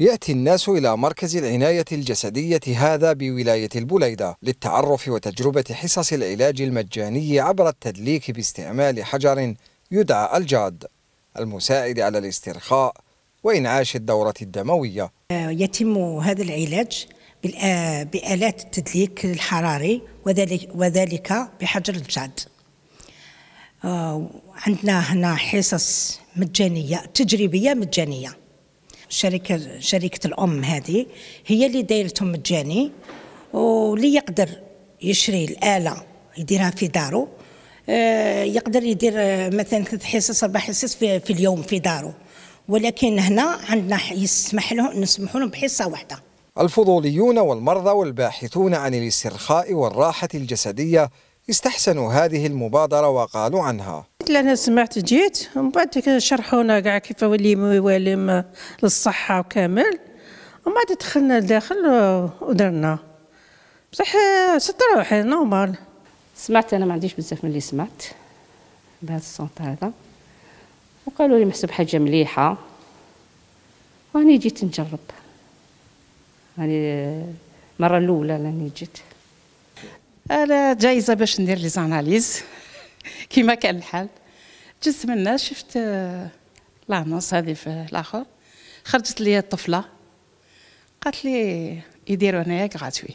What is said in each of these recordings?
يأتي الناس إلى مركز العناية الجسدية هذا بولاية البليدة للتعرف وتجربة حصص العلاج المجاني عبر التدليك باستعمال حجر يدعى الجاد المساعد على الاسترخاء وإنعاش الدورة الدموية يتم هذا العلاج بآلات التدليك الحراري وذلك بحجر الجاد آه، عندنا هنا حصص مجانية تجريبية مجانية شركه شركه الام هذه هي اللي دايرتهم مجاني واللي يقدر يشري الاله يديرها في داره آه، يقدر يدير آه، مثلا ثلاث حصص اربع حصص في, في اليوم في داره ولكن هنا عندنا يسمح لهم نسمحوا لهم بحصه واحده الفضوليون والمرضى والباحثون عن الاسترخاء والراحه الجسديه استحسنوا هذه المبادره وقالوا عنها اللي انا سمعت جيت ومن بعد شرحونا كاع كيف ولي موالم للصحه وكامل ومن بعد دخلنا لداخل ودرنا بصح ست روحي نورمال سمعت انا ما عنديش بزاف من اللي سمعت بهذا الصوت هذا وقالوا لي محسوب حاجه مليحه واني جيت نجرب يعني المره الاولى راني جيت انا جايزه باش ندير لي زاناليز كما كان الحال جزت منا شفت آه، لانونس هذه في الاخر خرجت لي الطفله قالت لي يديروا هنايا غاتوي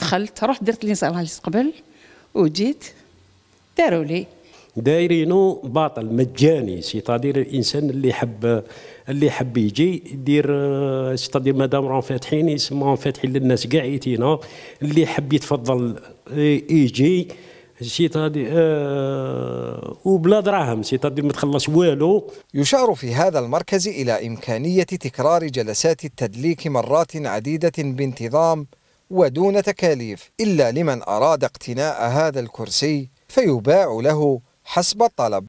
دخلت رحت درت لي لينسالاليس قبل وجيت داروا لي دايرينو باطل مجاني سيتادير الانسان اللي حب اللي حب يجي يدير آه، سيتادير مادام راهم فاتحين يسموهم فاتحين للناس كاع يتينا اللي حب يتفضل آه، يجي سيتادي آه وبلا دراهم سيتادي ما تخلص والو يشار في هذا المركز إلى إمكانية تكرار جلسات التدليك مرات عديدة بانتظام ودون تكاليف إلا لمن أراد اقتناء هذا الكرسي فيباع له حسب الطلب